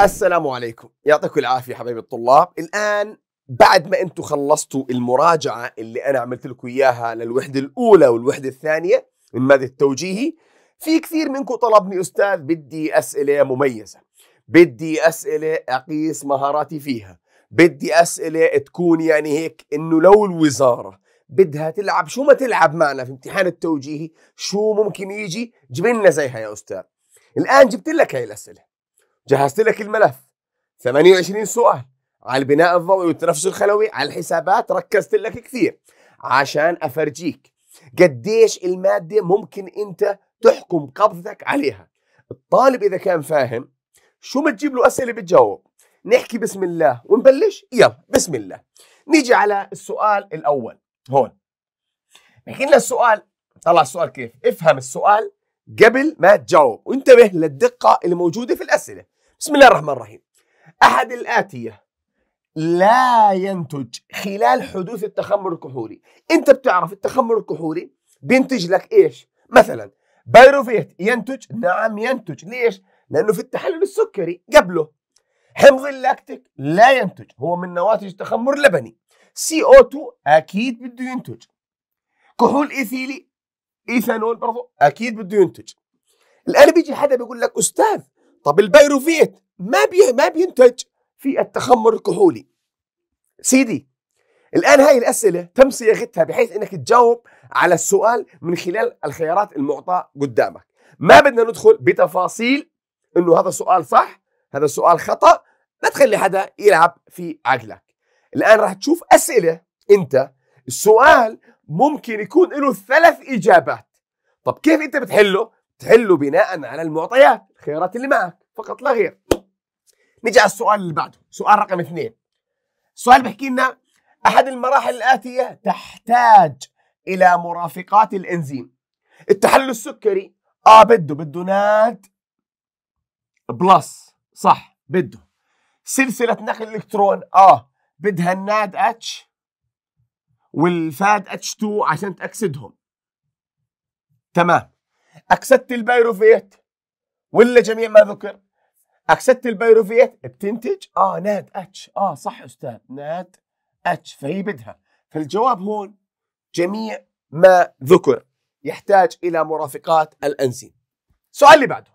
السلام عليكم يعطيكم العافية حبايبي الطلاب الآن بعد ما انتم خلصتوا المراجعة اللي أنا عملت لكم إياها للوحدة الأولى والوحدة الثانية من مادة التوجيهي في كثير منكم طلبني أستاذ بدي أسئلة مميزة بدي أسئلة أقيس مهاراتي فيها بدي أسئلة تكون يعني هيك إنه لو الوزارة بدها تلعب شو ما تلعب معنا في امتحان التوجيهي شو ممكن يجي جبلنا زيها يا أستاذ الآن جبت لك هاي الأسئلة جهزت لك الملف 28 سؤال على البناء الضوئي والتنفس الخلوي على الحسابات ركزت لك كثير عشان افرجيك قديش المادة ممكن انت تحكم قبضتك عليها الطالب اذا كان فاهم شو ما تجيب له اسئله بتجاوب نحكي بسم الله ونبلش يلا بسم الله نيجي على السؤال الاول هون نحكي لنا السؤال طلع السؤال كيف افهم السؤال قبل ما تجاوب وانتبه للدقه اللي موجوده في الاسئله بسم الله الرحمن الرحيم أحد الآتية لا ينتج خلال حدوث التخمر الكحولي أنت بتعرف التخمر الكحولي بينتج لك إيش مثلا بايروفيت ينتج نعم ينتج ليش لأنه في التحلل السكري قبله حمض اللاكتيك لا ينتج هو من نواتج التخمر اللبني سي او 2 اكيد بده ينتج كحول ايثيلي ايثانول برضه اكيد بده ينتج الان بيجي حدا بيقول لك استاذ طب البيروفيت ما بي ما بينتج في التخمر الكحولي سيدي الآن هاي الأسئلة تم صياغتها بحيث أنك تجاوب على السؤال من خلال الخيارات المعطاة قدامك ما بدنا ندخل بتفاصيل أنه هذا سؤال صح هذا سؤال خطأ لا تخلي حدا يلعب في عقلك الآن راح تشوف أسئلة أنت السؤال ممكن يكون له ثلاث إجابات طب كيف أنت بتحله تحله بناء على المعطيات الخيارات اللي معك فقط لا غير نجي على السؤال اللي بعده سؤال رقم اثنين السؤال بحكي لنا احد المراحل الاتيه تحتاج الى مرافقات الانزيم التحلل السكري اه بده بده ناد بلس صح بده سلسلة نقل الإلكترون آه بدها الناد اتش والفاد اتش 2 عشان تأكسدهم تمام أكسدت البيروفيت ولا جميع ما ذكر أكسدت البيروفيت بتنتج آه ناد أتش آه صح أستاذ ناد أتش فهي بدها فالجواب هون جميع ما ذكر يحتاج إلى مرافقات الأنزيم السؤال اللي بعده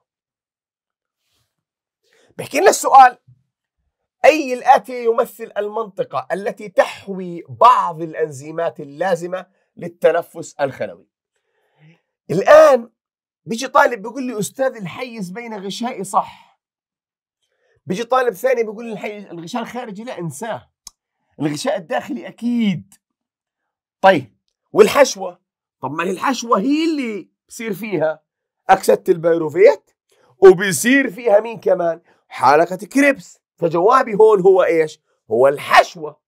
بحكي لنا السؤال أي الآتي يمثل المنطقة التي تحوي بعض الأنزيمات اللازمة للتنفس الخلوي الآن بيجي طالب بيقول لي استاذ الحيز بين غشائي صح بيجي طالب ثاني بيقول لي الحيز الغشاء الخارجي لا انساه الغشاء الداخلي اكيد طيب والحشوه طب ما هي الحشوه هي اللي بصير فيها اكسده البيروفيت وبيصير فيها مين كمان حلقه كريبس فجوابي هون هو ايش هو الحشوه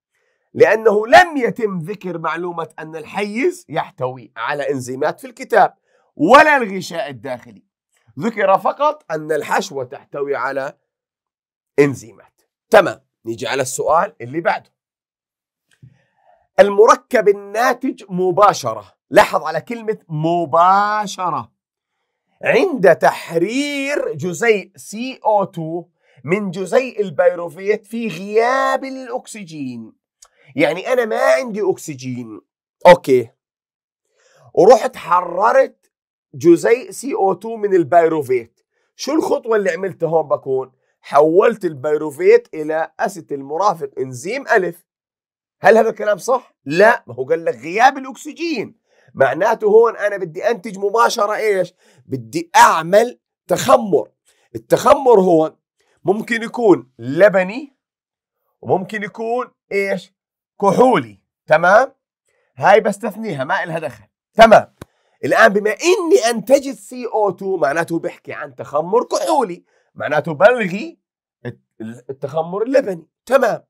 لأنه لم يتم ذكر معلومة أن الحيز يحتوي على إنزيمات في الكتاب ولا الغشاء الداخلي ذكر فقط أن الحشوة تحتوي على إنزيمات تمام نيجي على السؤال اللي بعده المركب الناتج مباشرة لاحظ على كلمة مباشرة عند تحرير جزيء CO2 من جزيء البيروفيت في غياب الأكسجين يعني أنا ما عندي أكسجين أوكي ورحت حررت جزيء سي او 2 من البيروفيت شو الخطوه اللي عملتها هون بكون حولت البيروفيت الى اسيت المرافق انزيم الف هل هذا الكلام صح لا ما هو قال لك غياب الاكسجين معناته هون انا بدي انتج مباشره ايش بدي اعمل تخمر التخمر هون ممكن يكون لبني وممكن يكون ايش كحولي تمام هاي بستثنيها ما إلها دخل تمام الآن بما إني او CO2 معناته بحكي عن تخمر كحولي معناته بلغي التخمر اللبني تمام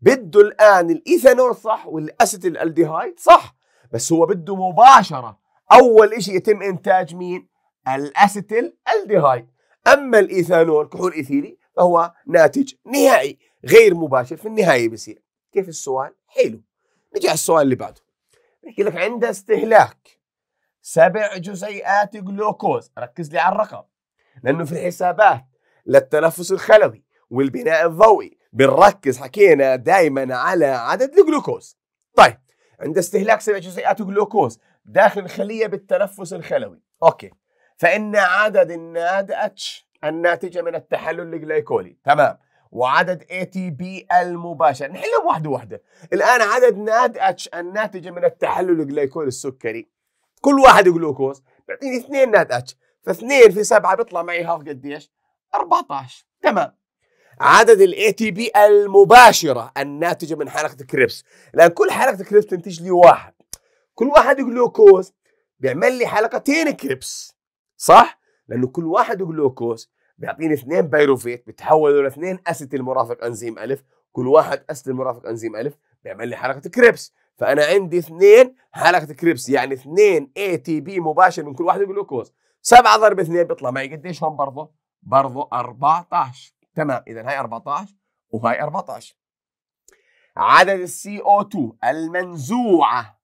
بده الآن الإيثانول صح والأسيتيل الديهايد صح بس هو بده مباشرة أول إشي يتم إنتاج مين؟ الأسيتيل الديهايد أما الإيثانول كحول إيثيلي فهو ناتج نهائي غير مباشر في النهاية بصير كيف السؤال؟ حلو نجي على السؤال اللي بعده بحكي لك عند استهلاك سبع جزيئات جلوكوز ركز لي على الرقم لأنه في الحسابات للتنفس الخلوي والبناء الضوئي بنركز حكينا دائما على عدد الجلوكوز طيب عند استهلاك سبع جزيئات جلوكوز داخل الخلية بالتنفس الخلوي أوكي فإن عدد الناد اتش الناتجة من التحلل الجليكولي تمام وعدد اي تي بي المباشر نحلهم واحده واحده الان عدد ناد اتش الناتجه من التحلل الجليكولي السكري كل واحد جلوكوز بيعطيني اثنين نات اتش فاثنين في سبعه بيطلع معي هاف قديش؟ 14 تمام عدد الاي تي بي المباشره الناتجه من حلقه كريبس لان كل حلقه كريبس تنتج لي واحد كل واحد جلوكوز بيعمل لي حلقتين كريبس صح لانه كل واحد جلوكوز بيعطيني اثنين بيروفيت بتحولوا لاثنين اسيت المرافق انزيم الف كل واحد اسيت المرافق انزيم الف بيعمل لي حلقه كريبس فانا عندي اثنين حلقه كريبس يعني اثنين اي تي بي مباشر من كل واحد جلوكوز 7 ضرب 2 بيطلع معي قديش هم برضه؟ برضه 14 تمام اذا هاي 14 وهاي 14 عدد السي او 2 المنزوعه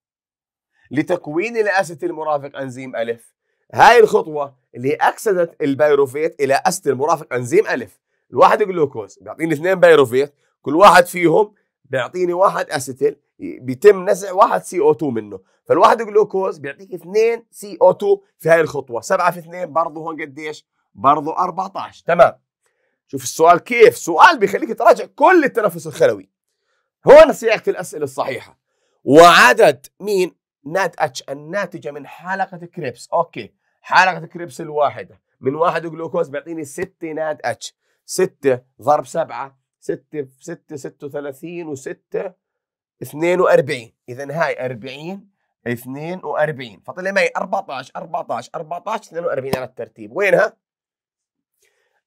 لتكوين الاسيت المرافق انزيم الف هاي الخطوه اللي اكسدت البيروفيت الى اسيت المرافق انزيم الف الواحد جلوكوز بيعطيني اثنين بيروفيت كل واحد فيهم بيعطيني واحد اسيتيل بيتم نزع واحد سي او 2 منه فالواحد جلوكوز بيعطيك 2 سي او 2 في هاي الخطوه 7 في 2 برضه هون قديش برضه 14 تمام شوف السؤال كيف سؤال بيخليك تراجع كل التنفس الخلوي هون صياغه الاسئله الصحيحه وعدد مين نات اتش الناتجه من حلقه كريبس اوكي حلقه كريبس الواحده من واحد جلوكوز بيعطيني 6 نات اتش 6 ضرب 7 6 في 6 36 و6 42 اذا هاي 40 42 فطلع معي 14 14 14 42 على الترتيب وينها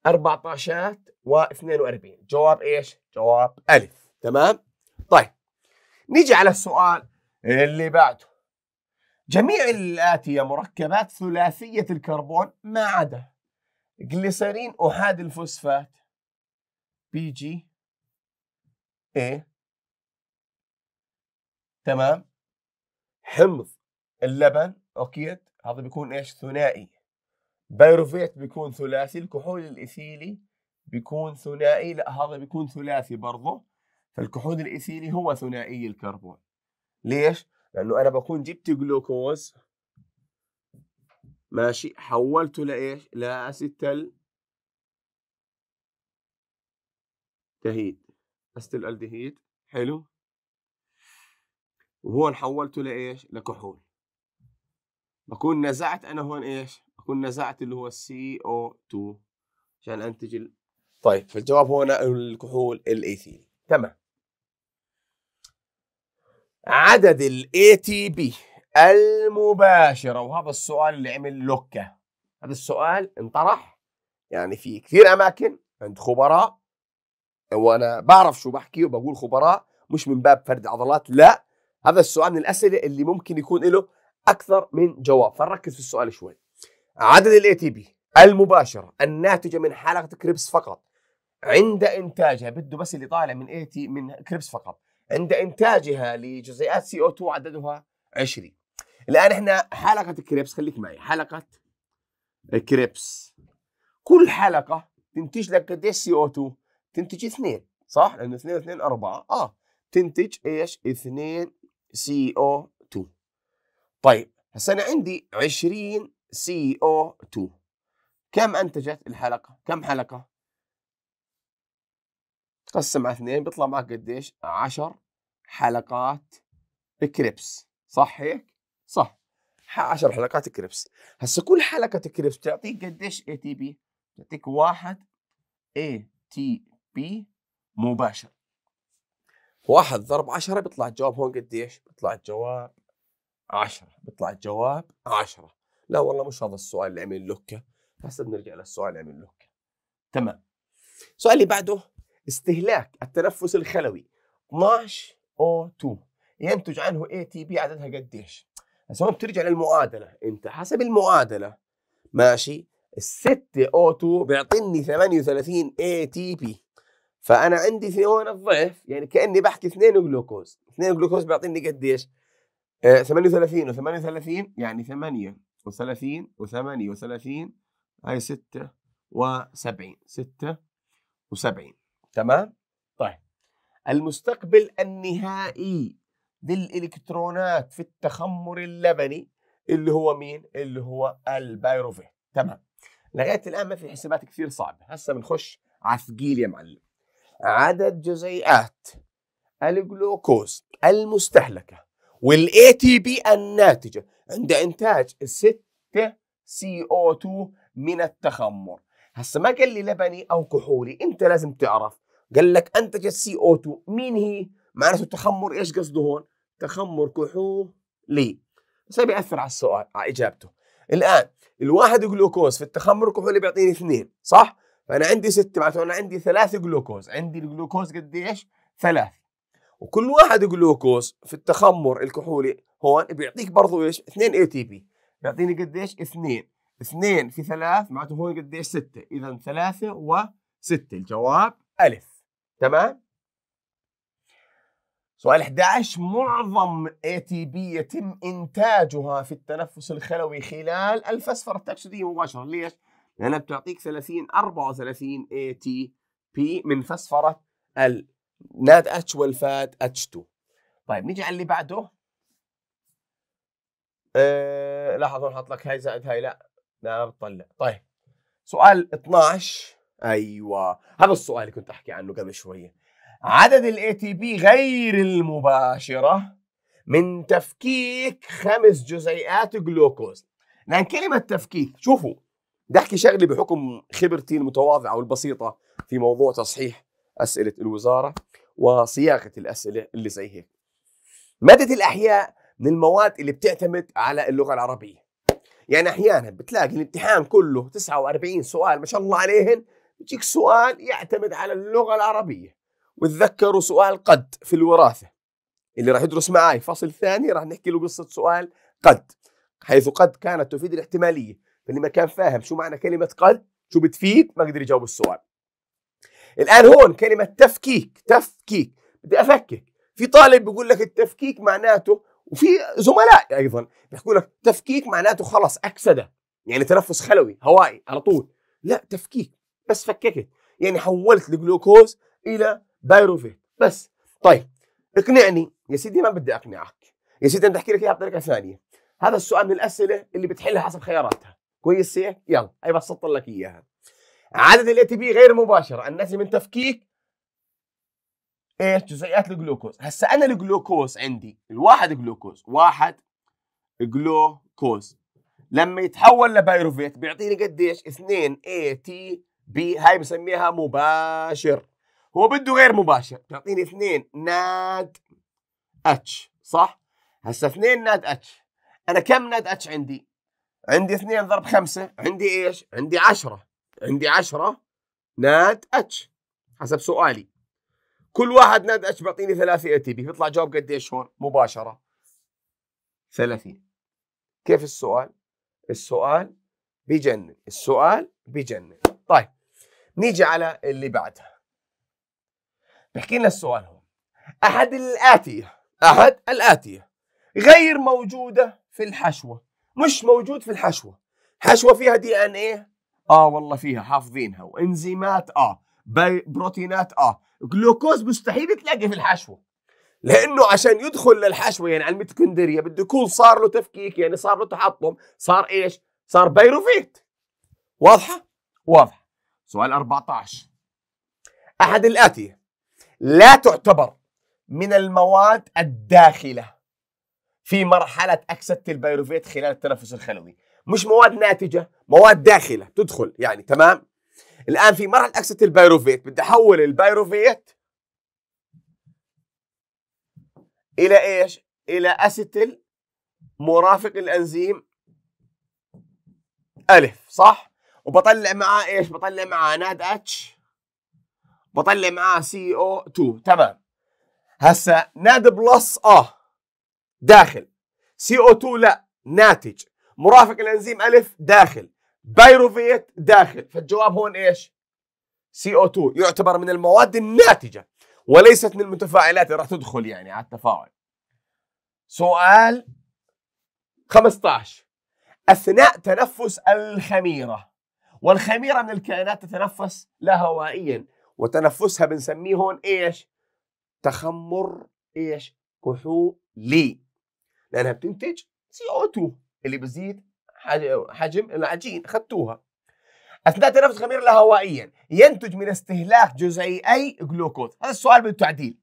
14 و42 جواب ايش جواب الف تمام طيب نيجي على السؤال اللي بعده جميع الآتية مركبات ثلاثية الكربون ما عدا جليسرين أحاد الفوسفات بي جي ايه تمام حمض اللبن اوكي هذا بيكون ايش ثنائي بيروفيت بيكون ثلاثي الكحول الاثيلي بيكون ثنائي لا هذا بيكون ثلاثي برضه فالكحول الاثيلي هو ثنائي الكربون ليش لانه انا بكون جبت جلوكوز ماشي حولته لايش اسيتال تهيد استل الدهيد حلو وهون حولته لايش؟ لكحول بكون نزعت انا هون ايش؟ بكون نزعت اللي هو السي او 2 عشان انتج ال... طيب فالجواب هون الكحول الايثيلي تمام عدد الاي تي بي المباشره وهذا السؤال اللي عمل لوكا هذا السؤال انطرح يعني في كثير اماكن عند خبراء وانا بعرف شو بحكي وبقول خبراء مش من باب فرد عضلات لا هذا السؤال من الاسئله اللي ممكن يكون له اكثر من جواب فنركز في السؤال شوي عدد الاي تي بي المباشره الناتجه من حلقه كريبس فقط عند انتاجها بده بس اللي طالع من اي تي من كريبس فقط عند انتاجها لجزيئات سي او 2 عددها 20 الان احنا حلقه كريبس خليك معي حلقه كريبس كل حلقه تنتج لك قديش سي او 2 تنتج اثنين صح لانه اثنين واثنين اربعه اه تنتج ايش؟ اثنين سي او 2 طيب هسه انا عندي 20 سي او 2 كم انتجت الحلقه كم حلقه تقسم على اثنين بيطلع معك قديش 10 حلقات كريبس صح هيك صح 10 حلقات كريبس هسه كل حلقه كريبس بتعطيك قديش اي تي بي بتعطيك واحد اي تي بي مباشر واحد ضرب عشرة بيطلع الجواب هون قديش؟ بيطلع الجواب عشرة بيطلع الجواب عشرة لا والله مش هذا السؤال اللي عمل لوكا هسه بنرجع للسؤال اللي عمل لوكا تمام السؤال اللي بعده استهلاك التنفس الخلوي 12 O2 ينتج عنه ATP عددها قديش؟ هسه هون بترجع للمعادلة انت حسب المعادلة ماشي السته 6 O2 بيعطيني 38 ATP فانا عندي في هون الضعف يعني كاني بحكي اثنين جلوكوز اثنين جلوكوز بيعطيني قديش؟ 38 آه، و38 يعني 8 و30 و38 هاي 6 و70 6 و70 تمام؟ طيب المستقبل النهائي للالكترونات في التخمر اللبني اللي هو مين؟ اللي هو البايروفيت تمام لغايه الان ما في حسابات كثير صعبه هسه بنخش على ثقيل يا معلم عدد جزيئات الجلوكوز المستهلكة والاي تي بي الناتجة عند إنتاج 6 سي او 2 من التخمر هسه ما قال لي لبني أو كحولي أنت لازم تعرف قال لك أنتج السي او 2 مين هي؟ معناته التخمر إيش قصده هون؟ تخمر كحولي بس بيأثر على السؤال على إجابته الآن الواحد جلوكوز في التخمر الكحولي بيعطيني اثنين صح؟ فانا عندي ستة معناته انا عندي ثلاث جلوكوز عندي الجلوكوز قد ايش ثلاث وكل واحد جلوكوز في التخمر الكحولي هون بيعطيك برضه ايش 2 اي تي بي بيعطيني قد ايش 2 2 في 3 معناته هون قد ايش 6 اذا 3 و6 الجواب الف تمام سؤال 11 معظم اي تي بي يتم انتاجها في التنفس الخلوي خلال الفسفره التأكسدية مباشره ليش لانها يعني بتعطيك 30 34 اي تي بي من فسفره النات اتش والفات اتش 2 طيب نيجي على اللي بعده أه لاحظ نحط حاط لك هاي زائد هاي لا لا ما بتطلع طيب سؤال 12 ايوه هذا السؤال اللي كنت احكي عنه قبل شويه عدد الاي تي بي غير المباشره من تفكيك خمس جزيئات جلوكوز لان كلمه تفكيك شوفوا بدي احكي شغله بحكم خبرتي المتواضعه والبسيطه في موضوع تصحيح اسئله الوزاره وصياغه الاسئله اللي زي هيك. ماده الاحياء من المواد اللي بتعتمد على اللغه العربيه. يعني احيانا بتلاقي الامتحان كله 49 سؤال ما شاء الله عليهن بيجيك سؤال يعتمد على اللغه العربيه. وتذكروا سؤال قد في الوراثه اللي راح يدرس معي فصل ثاني راح نحكي له قصه سؤال قد حيث قد كانت تفيد الاحتماليه فاللي ما كان فاهم شو معنى كلمه قد شو بتفيد ما قدر يجاوب السؤال الان هون كلمه تفكيك تفكيك بدي افكك في طالب بيقول لك التفكيك معناته وفي زملاء ايضا بيحكوا لك تفكيك معناته خلص اكسده يعني تنفس خلوي هوائي على طول لا تفكيك بس فككت يعني حولت الجلوكوز الى بايروفيت بس طيب اقنعني يا سيدي ما بدي اقنعك يا سيدي بدي احكي لك اياها بطريقه ثانيه هذا السؤال من الاسئله اللي بتحلها حسب خياراتها كويس سيح يلا هي بسطت لك اياها عدد الاي تي بي غير مباشر الناس من تفكيك ايش جزيئات الجلوكوز هسا انا الجلوكوز عندي الواحد جلوكوز واحد جلوكوز لما يتحول لبايروفيت بيعطيني قديش 2 اي تي بي هاي بسميها مباشر هو بده غير مباشر بيعطيني 2 ناد اتش صح هسا 2 ناد اتش انا كم ناد اتش عندي عندي اثنين ضرب خمسة عندي ايش عندي عشرة عندي عشرة ناد اتش حسب سؤالي كل واحد ناد اتش بيعطيني ثلاثة اي تي بي بيطلع جواب قديش هون مباشرة 30 كيف السؤال السؤال بجنن السؤال بجنن طيب نيجي على اللي بعدها بحكي لنا السؤال هون احد الاتيه احد الاتيه غير موجوده في الحشوه مش موجود في الحشوه حشوه فيها دي ان ايه اه والله فيها حافظينها وانزيمات اه بروتينات اه جلوكوز مستحيل تلاقي في الحشوه لانه عشان يدخل للحشوه يعني على الميتوكوندريا بده يكون صار له تفكيك يعني صار له تحطم صار ايش صار بيروفيت واضحه واضحه سؤال 14 احد الاتيه لا تعتبر من المواد الداخله في مرحلة أكسدة البيروفيت خلال التنفس الخلوي مش مواد ناتجة مواد داخلة تدخل يعني تمام الآن في مرحلة أكسدة البيروفيت بدي أحول البيروفيت إلى إيش؟ إلى أسيتل مرافق الأنزيم ألف صح؟ وبطلع معاه إيش؟ بطلع معاه ناد اتش بطلع معاه سي او 2 تمام هسا ناد بلس اه داخل CO2 لا ناتج مرافق الانزيم الف داخل بايروفيت داخل فالجواب هون ايش CO2 يعتبر من المواد الناتجه وليست من المتفاعلات اللي راح تدخل يعني على التفاعل سؤال 15 اثناء تنفس الخميره والخميره من الكائنات تتنفس لا هوائيا وتنفسها بنسميه هون ايش تخمر ايش كحولي لانها بتنتج سي او 2 اللي بزيد حجم العجين خدتوها اثناء تنفس لا هوائيا ينتج من استهلاك جزيئي جلوكوز هذا السؤال بالتعديل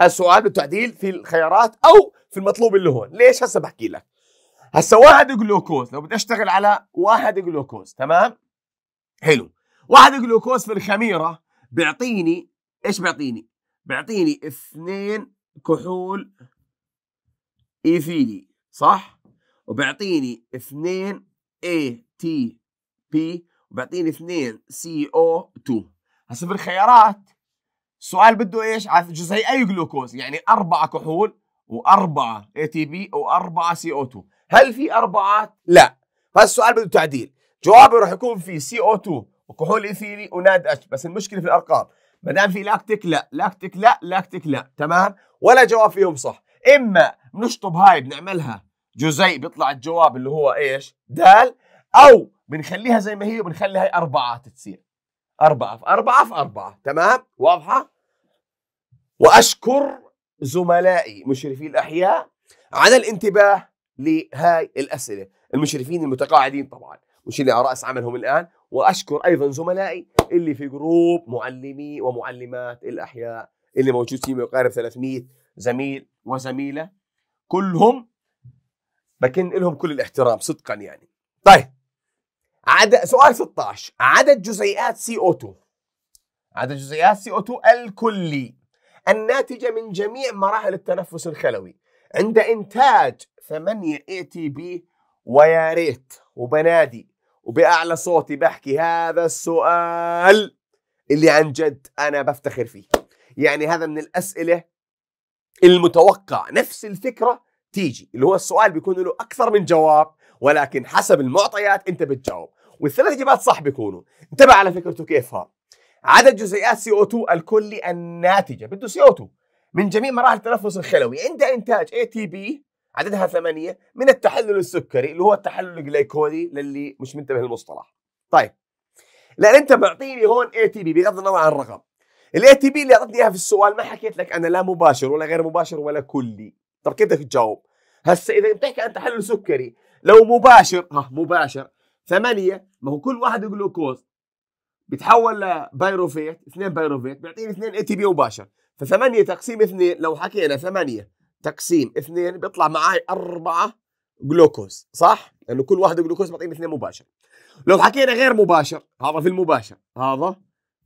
هذا السؤال بالتعديل في الخيارات او في المطلوب اللي هون ليش هسه بحكي لك هسه واحد جلوكوز لو بدي اشتغل على واحد جلوكوز تمام حلو واحد جلوكوز في الخميره بيعطيني ايش بيعطيني بيعطيني اثنين كحول يفيدي صح وبيعطيني 2 بي وبيعطيني 2 او 2 هسه بالخيارات السؤال بده ايش على جزيئي أي جلوكوز يعني أربعة كحول وأربعة اي تي بي واربعه سي او CO2 هل في أربعات؟ لا فالسؤال بده تعديل جوابي راح يكون في سي او 2 وكحول ايثيلي وناد اتش بس المشكلة في الأرقام ما دام في لاكتيك لا لاكتيك لا لاكتيك لا تمام ولا جواب فيهم صح إما بنشطب هاي بنعملها جزيء بيطلع الجواب اللي هو ايش دال او بنخليها زي ما هي وبنخلي هاي اربعات تصير أربعة في أربعة في أربعة تمام واضحة وأشكر زملائي مشرفي الأحياء على الانتباه لهاي الأسئلة المشرفين المتقاعدين طبعا مش اللي على رأس عملهم الآن وأشكر أيضا زملائي اللي في جروب معلمي ومعلمات الأحياء اللي موجود فيه ما يقارب 300 زميل وزميلة كلهم بكن لهم كل الاحترام صدقا يعني طيب عدد سؤال 16 عدد جزيئات سي او 2 عدد جزيئات سي او 2 الكلي الناتجة من جميع مراحل التنفس الخلوي عند إنتاج 8 اي تي بي ويا ريت وبنادي وبأعلى صوتي بحكي هذا السؤال اللي عن جد أنا بفتخر فيه يعني هذا من الأسئلة المتوقع نفس الفكره تيجي اللي هو السؤال بيكون له اكثر من جواب ولكن حسب المعطيات انت بتجاوب والثلاث اجابات صح بيكونوا انتبه على فكرته كيفها عدد جزيئات سي او 2 الكلي الناتجه بده سي او 2 من جميع مراحل التنفس الخلوي عند انتاج اي تي بي عددها ثمانيه من التحلل السكري اللي هو التحلل الجليكولي للي مش منتبه للمصطلح طيب لان انت معطيني هون اي تي بي بغض النظر عن الرقم الاي تي بي اللي اعطتني اياها في السؤال ما حكيت لك انا لا مباشر ولا غير مباشر ولا كلي طب كيف بدك تجاوب هسه اذا بتحكي عن تحلل سكري لو مباشر ها مباشر ثمانية ما هو كل واحد جلوكوز بتحول لبايروفيت اثنين بايروفيت بيعطيني اثنين اي تي بي مباشر فثمانية تقسيم اثنين لو حكينا ثمانية تقسيم اثنين بيطلع معي أربعة جلوكوز صح؟ لأنه يعني كل واحد جلوكوز بيعطيني اثنين مباشر لو حكينا غير مباشر هذا في المباشر هذا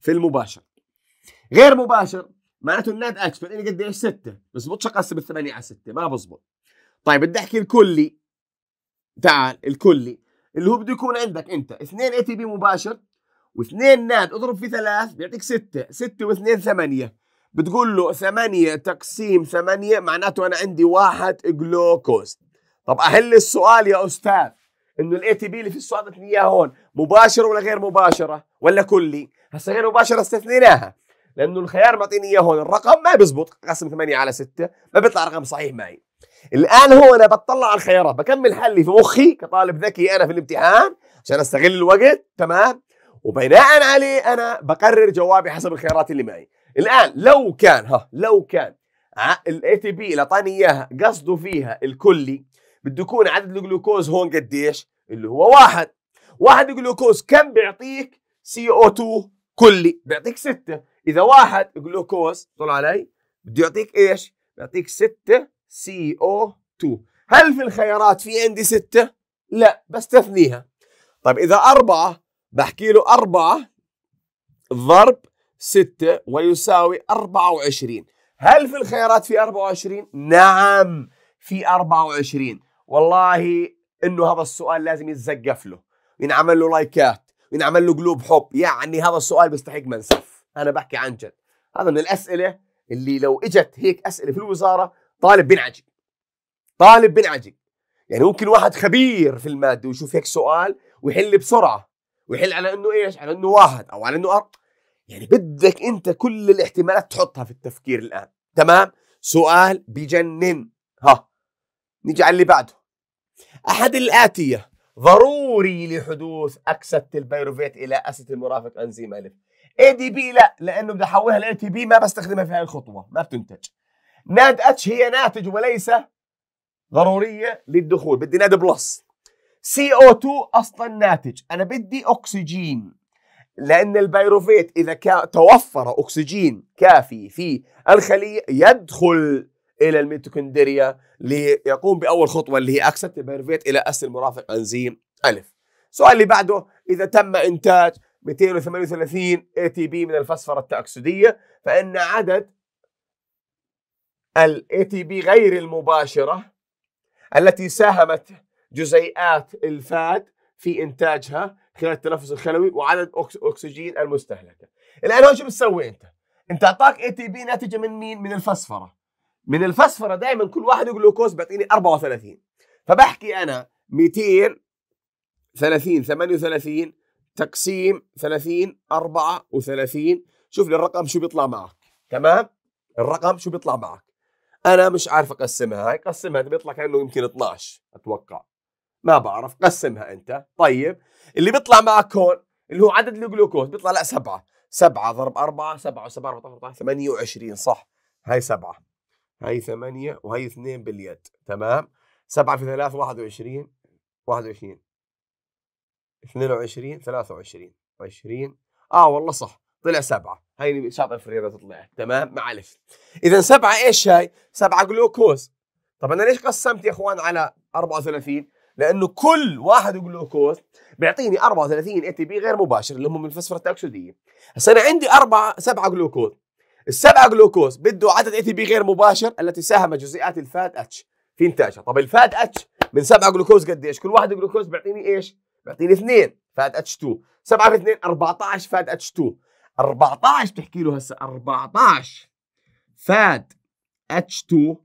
في المباشر غير مباشر معناته الناد اكس فرقني قد ايش 6 بزبطش اقسم الثمانية على 6 ما بزبط طيب بدي احكي الكلي تعال الكلي اللي هو بده يكون عندك انت 2 اي تي بي مباشر واثنين ناد اضرب في ثلاث بيعطيك 6 6 واثنين 8 بتقول له 8 تقسيم 8 معناته انا عندي واحد جلوكوز طب احل السؤال يا استاذ انه الاي تي بي اللي في السؤال اياه هون مباشر ولا غير مباشره ولا كلي هسه غير مباشره استثنيناها لانه الخيار معطيني اياه هون الرقم ما بيزبط قسم 8 على 6 ما بيطلع رقم صحيح معي الان هو انا بتطلع على الخيارات بكمل حلي في مخي كطالب ذكي انا في الامتحان عشان استغل الوقت تمام وبناء عليه انا بقرر جوابي حسب الخيارات اللي معي الان لو كان ها لو كان الاي تي بي اللي اعطاني اياها قصده فيها الكلي بده يكون عدد الجلوكوز هون قديش اللي هو واحد واحد جلوكوز كم بيعطيك سي او 2 كلي بيعطيك 6 اذا واحد جلوكوز طلع علي بده يعطيك ايش؟ يعطيك 6 سي او 2 هل في الخيارات في عندي 6 لا بستثنيها طيب اذا أربعة بحكي له أربعة ضرب 6 ويساوي 24 هل في الخيارات في 24 نعم في 24 والله انه هذا السؤال لازم يتزقف له ينعمل له لايكات ينعمل له قلوب حب يعني هذا السؤال بيستحق منسف انا بحكي عن جد هذا من الاسئله اللي لو اجت هيك اسئله في الوزاره طالب بنعجي طالب بنعجي يعني ممكن واحد خبير في الماده ويشوف هيك سؤال ويحل بسرعه ويحل على انه ايش على انه واحد او على انه أرض. يعني بدك انت كل الاحتمالات تحطها في التفكير الان تمام سؤال بجنن ها نيجي على اللي بعده احد الاتيه ضروري لحدوث اكسده البيروفيت الى اسيت المرافق انزيم الف اي دي بي لا لانه بدي احولها لاي تي بي ما بستخدمها في هاي الخطوه ما بتنتج ناد اتش هي ناتج وليس ضروريه للدخول بدي ناد بلس سي او 2 اصلا ناتج انا بدي اكسجين لان البيروفيت اذا كا توفر اكسجين كافي في الخليه يدخل الى الميتوكوندريا ليقوم باول خطوه اللي هي اكسبت البيروفيت الى اس المرافق انزيم الف السؤال اللي بعده اذا تم انتاج 238 اي تي بي من الفسفرة التأكسدية فإن عدد الاي تي بي غير المباشرة التي ساهمت جزيئات الفات في إنتاجها خلال التنفس الخلوي وعدد أكسجين المستهلكة الآن هو شو بتسوي أنت؟ أنت أعطاك اي تي بي ناتجة من مين؟ من الفسفرة من الفسفرة دائما كل واحد جلوكوز بيعطيني 34 فبحكي أنا 230 38 تقسيم 30 34 شوف لي الرقم شو بيطلع معك تمام الرقم شو بيطلع معك انا مش عارف اقسمها هاي قسمها بيطلع كانه يمكن 12 اتوقع ما بعرف قسمها انت طيب اللي بيطلع معك هون اللي هو عدد الجلوكوز بيطلع لا سبعة سبعة ضرب أربعة سبعة ضرب 14 28 صح هاي سبعة هاي ثمانية وهي اثنين باليد تمام سبعة في ثلاث 21 21 22 23 20 اه والله صح طلع سبعه هيني شاطر في الرياضه طلعت تمام معلش اذا سبعه ايش هاي؟ سبعه جلوكوز طب انا ليش قسمت يا اخوان على 34 لانه كل واحد جلوكوز بيعطيني 34 اي تي بي غير مباشر اللي هم من الفسفره الداكسوديه هسه انا عندي اربعه سبعه جلوكوز السبعه جلوكوز بده عدد اي تي بي غير مباشر التي ساهم جزيئات الفات اتش في انتاجها طب الفات اتش من سبعه جلوكوز قديش كل واحد جلوكوز بيعطيني ايش بيعطيني 2 فات اتش 2 7 في 2 14 فات اتش 2 14 بتحكي له هسه 14 فات اتش 2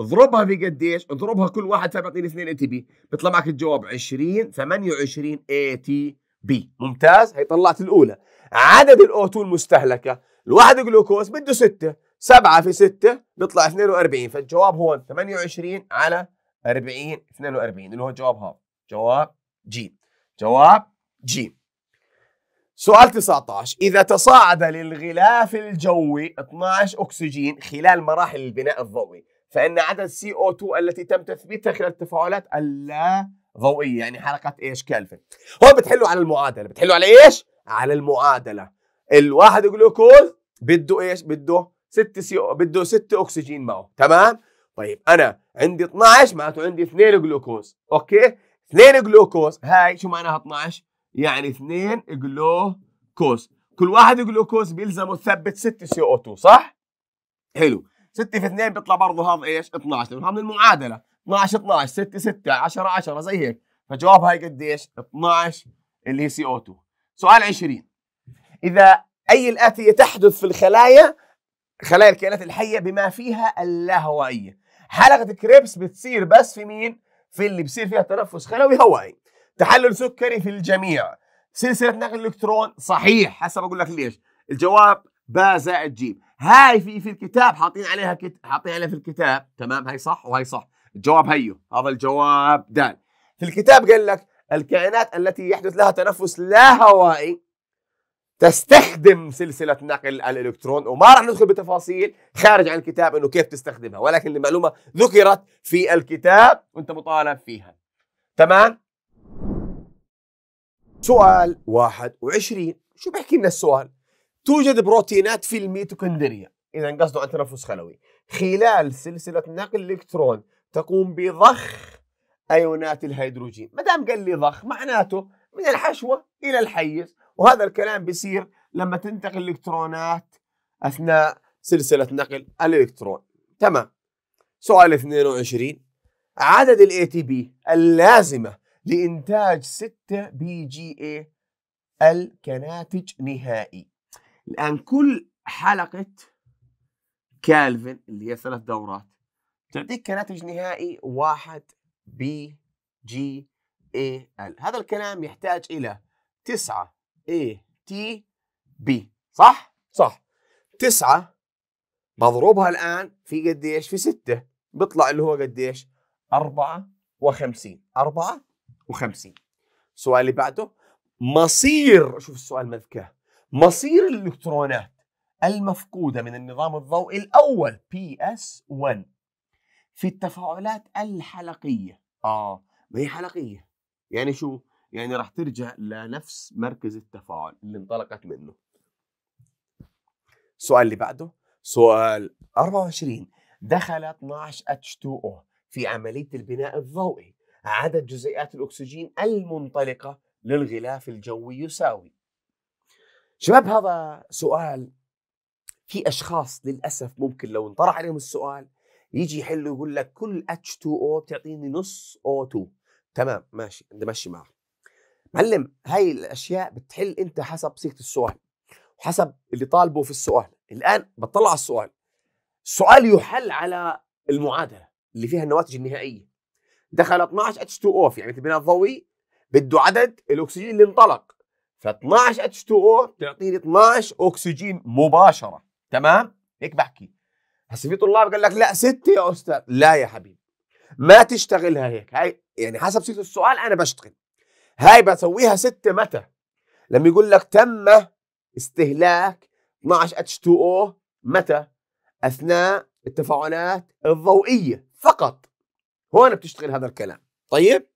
اضربها بقديش؟ اضربها كل واحد بيعطيني 2 اي تي بي، بيطلع معك الجواب 20 28 اي تي بي، ممتاز؟ هي طلعت الأولى. عدد الأو 2 المستهلكة، الواحد جلوكوز بده 6 7 في 6 بيطلع 42 فالجواب هون 28 على 40 42 اللي هو جوابها هذا جواب جيم جواب جيم سؤال 19 إذا تصاعد للغلاف الجوي 12 أكسجين خلال مراحل البناء الضوئي فإن عدد CO2 التي تم تثبيتها خلال التفاعلات اللا ضوئية يعني حلقة إيش كالفن هون بتحلوا على المعادلة بتحلوا على إيش؟ على المعادلة الواحد جلوكوز بده إيش؟ بده 6 سي بده 6 أكسجين معه تمام؟ طيب أنا عندي 12 معناته عندي 2 جلوكوز أوكي؟ 2 جلوكوز هاي شو معناها 12 يعني 2 جلوكوز كل واحد جلوكوز بيلزمه تثبت 6 سي او 2 صح حلو 6 في 2 بيطلع برضه هذا ايش 12 لانه طيب، من المعادله 12 12 6 6 10 10 زي هيك فجواب هاي قديش 12 اللي هي سي او 2 سؤال 20 اذا اي الاتيه تحدث في الخلايا خلايا الكائنات الحيه بما فيها اللاهوائيه حلقه كريبس بتصير بس في مين في اللي بصير فيها تنفس خلوي هوائي تحلل سكري في الجميع سلسله نقل الالكترون صحيح هسه بقول لك ليش الجواب با زائد جيم هاي في في الكتاب حاطين عليها كت... حاطين عليها في الكتاب تمام هاي صح وهي صح الجواب هيو هذا الجواب دال في الكتاب قال لك الكائنات التي يحدث لها تنفس لا هوائي تستخدم سلسلة نقل الإلكترون وما راح ندخل بتفاصيل خارج عن الكتاب أنه كيف تستخدمها ولكن المعلومة ذكرت في الكتاب وأنت مطالب فيها تمام؟ سؤال 21 شو بحكي لنا السؤال؟ توجد بروتينات في الميتوكوندريا إذا قصده عن تنفس خلوي خلال سلسلة نقل الإلكترون تقوم بضخ أيونات الهيدروجين ما دام قال لي ضخ معناته من الحشوة إلى الحيز وهذا الكلام بيصير لما تنتقل الإلكترونات أثناء سلسلة نقل الإلكترون تمام سؤال 22 عدد الاي تي بي اللازمة لإنتاج 6 بي جي اي ال كناتج نهائي الآن كل حلقة كالفن اللي هي ثلاث دورات تعطيك كناتج نهائي 1 بي جي اي ال هذا الكلام يحتاج إلى 9 A T B صح؟ صح تسعة بضربها الآن في قديش؟ في ستة بيطلع اللي هو قديش؟ أربعة وخمسين أربعة وخمسين السؤال اللي بعده مصير شوف السؤال مذكاه مصير الإلكترونات المفقودة من النظام الضوئي الأول PS1 في التفاعلات الحلقية آه ما هي حلقية يعني شو؟ يعني راح ترجع لنفس مركز التفاعل اللي انطلقت منه السؤال اللي بعده سؤال 24 دخل 12 H2O في عملية البناء الضوئي عدد جزيئات الأكسجين المنطلقة للغلاف الجوي يساوي شباب هذا سؤال في أشخاص للأسف ممكن لو انطرح عليهم السؤال يجي يحل يقول لك كل H2O بتعطيني نص O2 تمام ماشي انت ماشي معك معلم هاي الاشياء بتحل انت حسب صيغه السؤال وحسب اللي طالبه في السؤال الان بطلع على السؤال السؤال يحل على المعادله اللي فيها النواتج النهائيه دخل 12 H2O يعني البناء الضوئي بده عدد الاكسجين اللي انطلق ف 12 H2O بتعطيني 12 اكسجين مباشره تمام هيك بحكي هسه في طلاب قال لك لا ستة يا استاذ لا يا حبيبي ما تشتغلها هيك هاي يعني حسب صيغه السؤال انا بشتغل هاي بسويها ستة متى لما يقول لك تم استهلاك 12 اتش 2 او متى اثناء التفاعلات الضوئيه فقط هون بتشتغل هذا الكلام طيب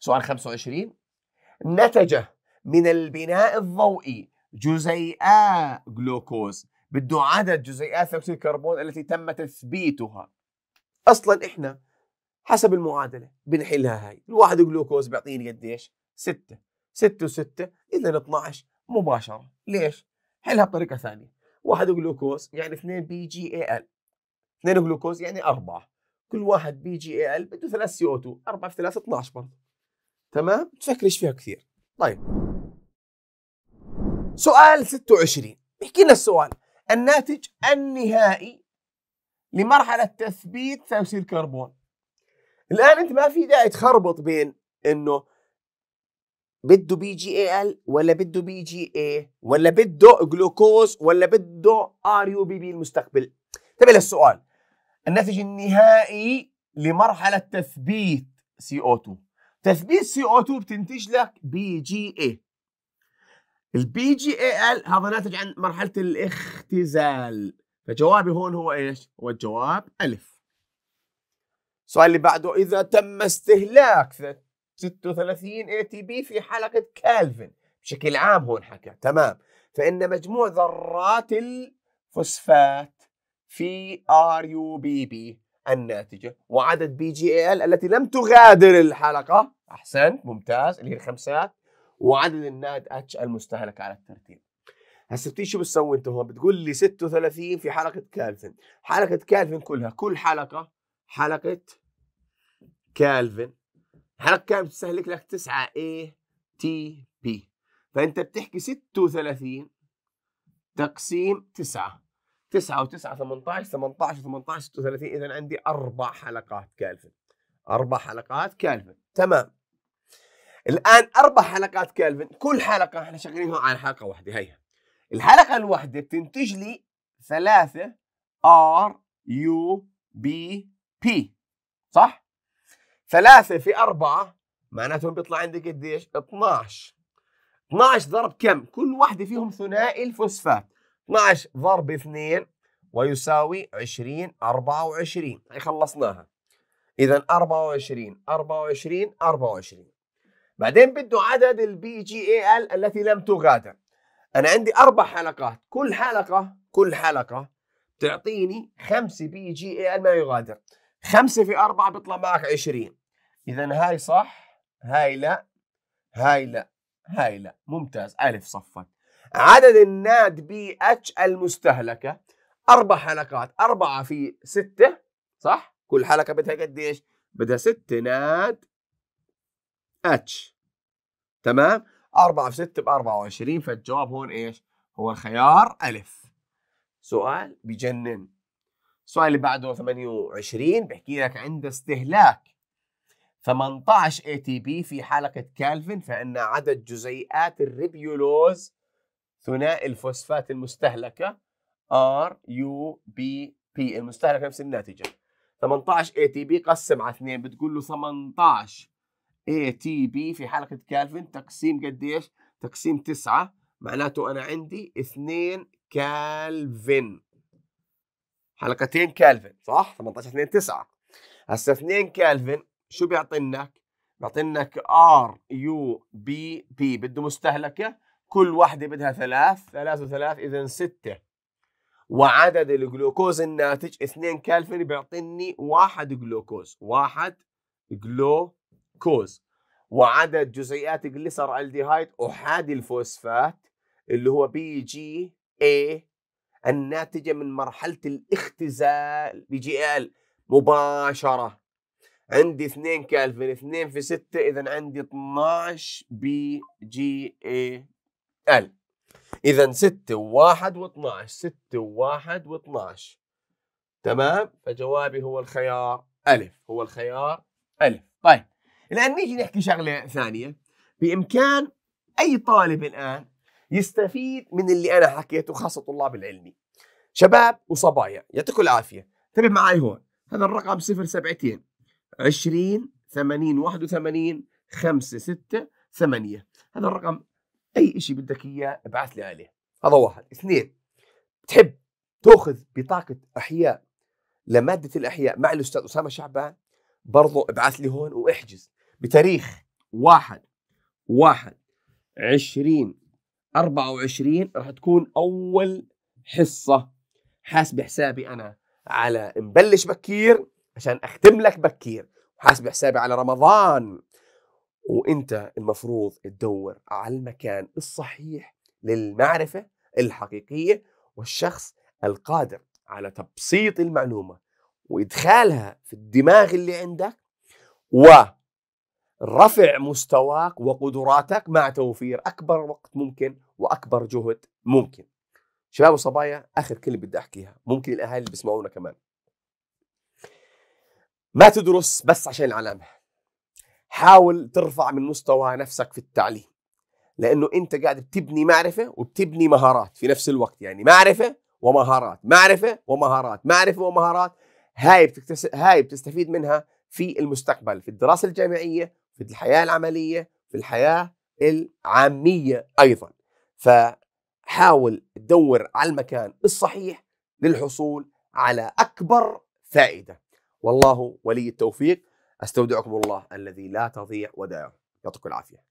سؤال 25 نتج من البناء الضوئي جزيئا جلوكوز بده عدد جزيئات ثاني اكسيد الكربون التي تم تثبيتها اصلا احنا حسب المعادله بنحلها هاي الواحد جلوكوز بيعطيني قديش 6 6 و6 اذا 12 مباشره ليش حلها بطريقه ثانيه واحد جلوكوز يعني 2 بي جي اي ال 2 جلوكوز يعني 4 كل واحد بي جي اي ال بده 3 سي او 2 4 في 3 12 برضه تمام تفكرش فيها كثير طيب سؤال 26 بيحكي لنا السؤال الناتج النهائي لمرحله تثبيت ثوسيل كربون الان انت ما في داعي تخربط بين انه بده بي جي اي ال ولا بده بي جي اي ولا بده جلوكوز ولا بده ار يو بي بي المستقبل طيب انتبه للسؤال الناتج النهائي لمرحله تثبيت سي او 2 تثبيت سي او 2 بتنتج لك بي جي اي البي جي اي ال هذا ناتج عن مرحله الاختزال فجوابي هون هو ايش؟ هو الجواب الف السؤال اللي بعده إذا تم استهلاك 36 اي تي بي في حلقة كالفن بشكل عام هون حكى تمام فإن مجموع ذرات الفوسفات في ار يو بي بي الناتجة وعدد بي جي اي ال التي لم تغادر الحلقة أحسنت ممتاز اللي هي الخمسات وعدد الناد اتش المستهلك على الترتيب هسه بتيجي شو بتسوي انت هون بتقول لي 36 في حلقه كالفن حلقه كالفن كلها كل حلقه حلقة كالفن الحلقة كانت بتستهلك لك 9 اي تي بي فأنت بتحكي 36 تقسيم 9 9 و9 18 18 18 36 إذا عندي أربع حلقات كالفن أربع حلقات كالفن تمام الآن أربع حلقات كالفن كل حلقة احنا شغالينها على حلقة واحدة هيها الحلقة الواحدة بتنتج لي ثلاثة ار يو بي بي صح؟ ثلاثة في أربعة معناتهم بيطلع عندي قديش؟ 12 12 ضرب كم؟ كل واحدة فيهم ثنائي الفوسفات 12 ضرب 2 ويساوي 20 24 هي خلصناها إذا 24 24 24 بعدين بده عدد البي جي اي ال التي لم تغادر أنا عندي أربع حلقات كل حلقة كل حلقة تعطيني 5 بي جي اي ال ما يغادر خمسة في أربعة بيطلع معك 20 اذا هاي صح هاي لا هاي لا هاي لا ممتاز ألف صفت عدد الناد بي اتش المستهلكة أربع حلقات أربعة في ستة صح كل حلقة بدها قديش بدها ست ناد اتش تمام أربعة في ستة ب 24 فالجواب هون إيش هو الخيار ألف سؤال بجنن السؤال اللي بعده 28 بحكي لك عند استهلاك 18 اي تي بي في حلقه كالفن فان عدد جزيئات الريبيولوز ثنائي الفوسفات المستهلكه ار يو بي بي المستهلكه نفس الناتجه 18 اي تي بي قسم على 2 بتقول له 18 اي تي بي في حلقه كالفن تقسيم قديش؟ تقسيم 9 معناته انا عندي 2 كالفن حلقتين كالفن صح 18 2 9 هسه 2 كالفن شو بيعطينا؟ بيعطيناك ار يو بي بي بده مستهلكه كل واحدة بدها ثلاث ثلاث وثلاث إذا ستة وعدد الجلوكوز الناتج اثنين كالفن بيعطيني واحد جلوكوز واحد جلوكوز وعدد جزيئات الجليسر الديهايد أحادي الفوسفات اللي هو بي جي اي الناتجة من مرحلة الاختزال بجي ال مباشرة عندي 2 كالفن 2 في 6 إذا عندي 12 بي جي اي ال إذا 6 و1 و12 6 و1 و12 تمام فجوابي هو الخيار ألف هو الخيار ألف طيب الآن نيجي نحكي شغلة ثانية بإمكان أي طالب الآن يستفيد من اللي انا حكيته خاصه طلاب العلمي شباب وصبايا يعطيكم العافيه انتبه معي هون هذا الرقم 072 20 80 81 5 6 8 هذا الرقم اي شيء بدك اياه ابعث لي عليه هذا واحد اثنين تحب تاخذ بطاقه احياء لماده الاحياء مع الاستاذ اسامه شعبان برضو ابعث لي هون واحجز بتاريخ واحد واحد عشرين 24 راح تكون اول حصه حاسب حسابي انا على مبلش بكير عشان اختم لك بكير وحاسب حسابي على رمضان وانت المفروض تدور على المكان الصحيح للمعرفه الحقيقيه والشخص القادر على تبسيط المعلومه وادخالها في الدماغ اللي عندك و رفع مستواك وقدراتك مع توفير اكبر وقت ممكن واكبر جهد ممكن. شباب وصبايا اخر كلمه بدي احكيها ممكن الاهالي اللي بيسمعونا كمان. ما تدرس بس عشان العلامه. حاول ترفع من مستوى نفسك في التعليم. لانه انت قاعد بتبني معرفه وبتبني مهارات في نفس الوقت يعني معرفه ومهارات معرفه ومهارات معرفه ومهارات هاي بتكتس... هاي بتستفيد منها في المستقبل في الدراسه الجامعيه في الحياه العمليه في الحياه العاميه ايضا فحاول تدور على المكان الصحيح للحصول على اكبر فائده والله ولي التوفيق استودعكم الله الذي لا تضيع ودائعه يعطيكم العافيه